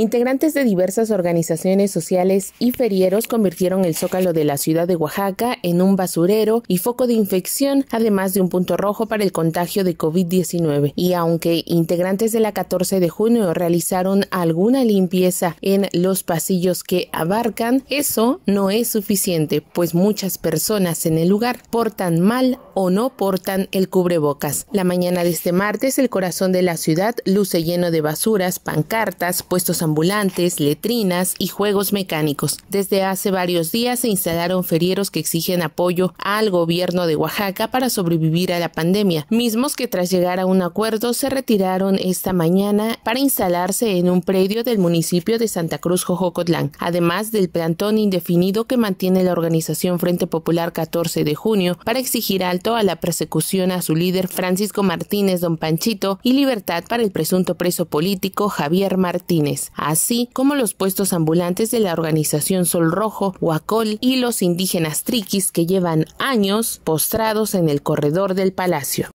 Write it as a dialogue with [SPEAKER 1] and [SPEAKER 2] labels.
[SPEAKER 1] Integrantes de diversas organizaciones sociales y ferieros convirtieron el zócalo de la ciudad de Oaxaca en un basurero y foco de infección, además de un punto rojo para el contagio de COVID-19. Y aunque integrantes de la 14 de junio realizaron alguna limpieza en los pasillos que abarcan, eso no es suficiente, pues muchas personas en el lugar portan mal o no portan el cubrebocas. La mañana de este martes, el corazón de la ciudad luce lleno de basuras, pancartas, puestos a ambulantes, letrinas y juegos mecánicos. Desde hace varios días se instalaron ferieros que exigen apoyo al gobierno de Oaxaca para sobrevivir a la pandemia, mismos que tras llegar a un acuerdo se retiraron esta mañana para instalarse en un predio del municipio de Santa Cruz Jojocotlán, además del plantón indefinido que mantiene la organización Frente Popular 14 de junio para exigir alto a la persecución a su líder Francisco Martínez Don Panchito y libertad para el presunto preso político Javier Martínez así como los puestos ambulantes de la organización Sol Rojo, Huacol y los indígenas triquis que llevan años postrados en el corredor del palacio.